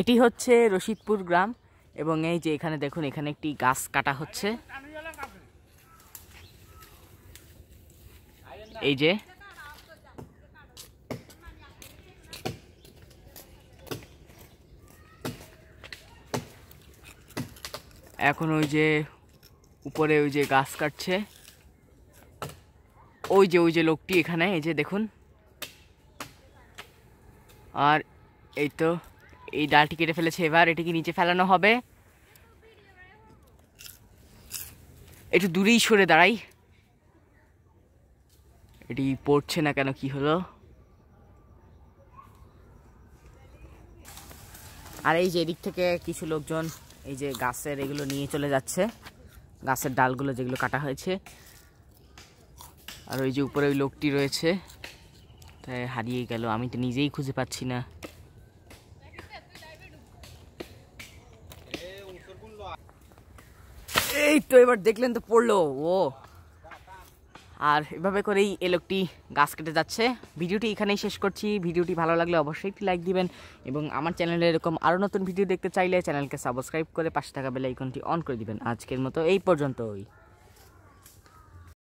এটি হচ্ছে রশিদপুর গ্রাম এবং এই যে এখানে দেখুন এখানে একটি গাছ কাটা হচ্ছে এই যে এখন ওই যে উপরে ওই যে গাছ কাটছে ওই যে ওই যে লোকটি এখানে এই যে দেখুন আর এই তো এই ডালটি কেটে ফেলেছে এবার এটিকে নিচে ফেলানো হবে একটু দূরেই সরে দাঁড়াই এটি পড়ছে না কেন কি হলো আর এই যে এদিক থেকে কিছু লোকজন এই যে গাছের এগুলো নিয়ে চলে যাচ্ছে গাছের ডালগুলো যেগুলো কাটা হয়েছে আর ওই যে উপরে ওই লোকটি রয়েছে তাই হারিয়ে গেল আমি তো নিজেই খুঁজে পাচ্ছি না এই তো এবার দেখলেন তো পড়লো ও আর এভাবে করেই এ লোকটি গাছ কেটে যাচ্ছে ভিডিওটি এখানেই শেষ করছি ভিডিওটি ভালো লাগলে অবশ্যই একটি লাইক দিবেন এবং আমার চ্যানেলে এরকম আরও নতুন ভিডিও দেখতে চাইলে চ্যানেলকে সাবস্ক্রাইব করে পাশে থাকা বেলাইকনটি অন করে দিবেন আজকের মতো এই পর্যন্তই